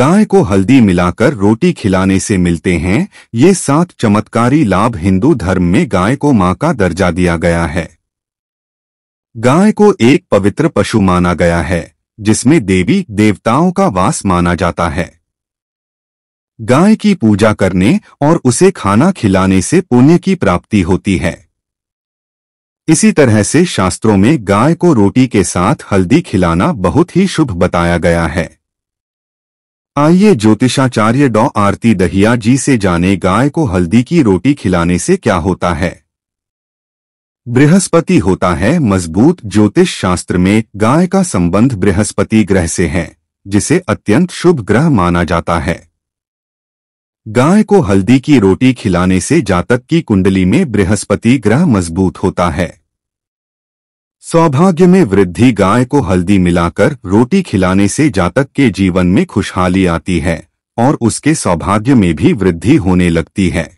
गाय को हल्दी मिलाकर रोटी खिलाने से मिलते हैं ये सात चमत्कारी लाभ हिंदू धर्म में गाय को मां का दर्जा दिया गया है गाय को एक पवित्र पशु माना गया है जिसमें देवी देवताओं का वास माना जाता है गाय की पूजा करने और उसे खाना खिलाने से पुण्य की प्राप्ति होती है इसी तरह से शास्त्रों में गाय को रोटी के साथ हल्दी खिलाना बहुत ही शुभ बताया गया है आइए ज्योतिषाचार्य डॉ आरती दहिया जी से जाने गाय को हल्दी की रोटी खिलाने से क्या होता है बृहस्पति होता है मजबूत ज्योतिष शास्त्र में गाय का संबंध बृहस्पति ग्रह से है जिसे अत्यंत शुभ ग्रह माना जाता है गाय को हल्दी की रोटी खिलाने से जातक की कुंडली में बृहस्पति ग्रह मजबूत होता है सौभाग्य में वृद्धि गाय को हल्दी मिलाकर रोटी खिलाने से जातक के जीवन में खुशहाली आती है और उसके सौभाग्य में भी वृद्धि होने लगती है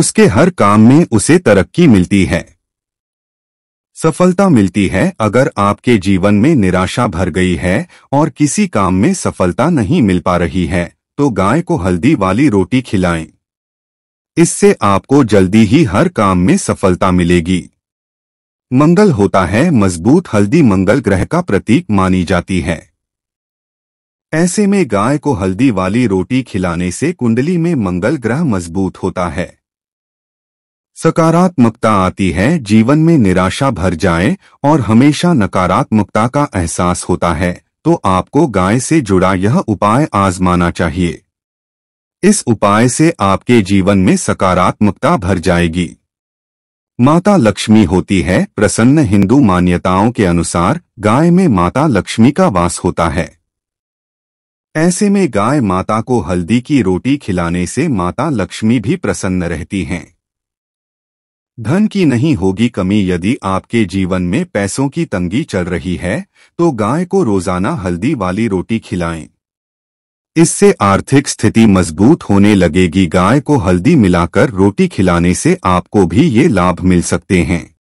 उसके हर काम में उसे तरक्की मिलती है सफलता मिलती है अगर आपके जीवन में निराशा भर गई है और किसी काम में सफलता नहीं मिल पा रही है तो गाय को हल्दी वाली रोटी खिलाएं। इससे आपको जल्दी ही हर काम में सफलता मिलेगी मंगल होता है मजबूत हल्दी मंगल ग्रह का प्रतीक मानी जाती है ऐसे में गाय को हल्दी वाली रोटी खिलाने से कुंडली में मंगल ग्रह मजबूत होता है सकारात्मकता आती है जीवन में निराशा भर जाए और हमेशा नकारात्मकता का एहसास होता है तो आपको गाय से जुड़ा यह उपाय आजमाना चाहिए इस उपाय से आपके जीवन में सकारात्मकता भर जाएगी माता लक्ष्मी होती है प्रसन्न हिंदू मान्यताओं के अनुसार गाय में माता लक्ष्मी का वास होता है ऐसे में गाय माता को हल्दी की रोटी खिलाने से माता लक्ष्मी भी प्रसन्न रहती हैं धन की नहीं होगी कमी यदि आपके जीवन में पैसों की तंगी चल रही है तो गाय को रोजाना हल्दी वाली रोटी खिलाएं इससे आर्थिक स्थिति मजबूत होने लगेगी गाय को हल्दी मिलाकर रोटी खिलाने से आपको भी ये लाभ मिल सकते हैं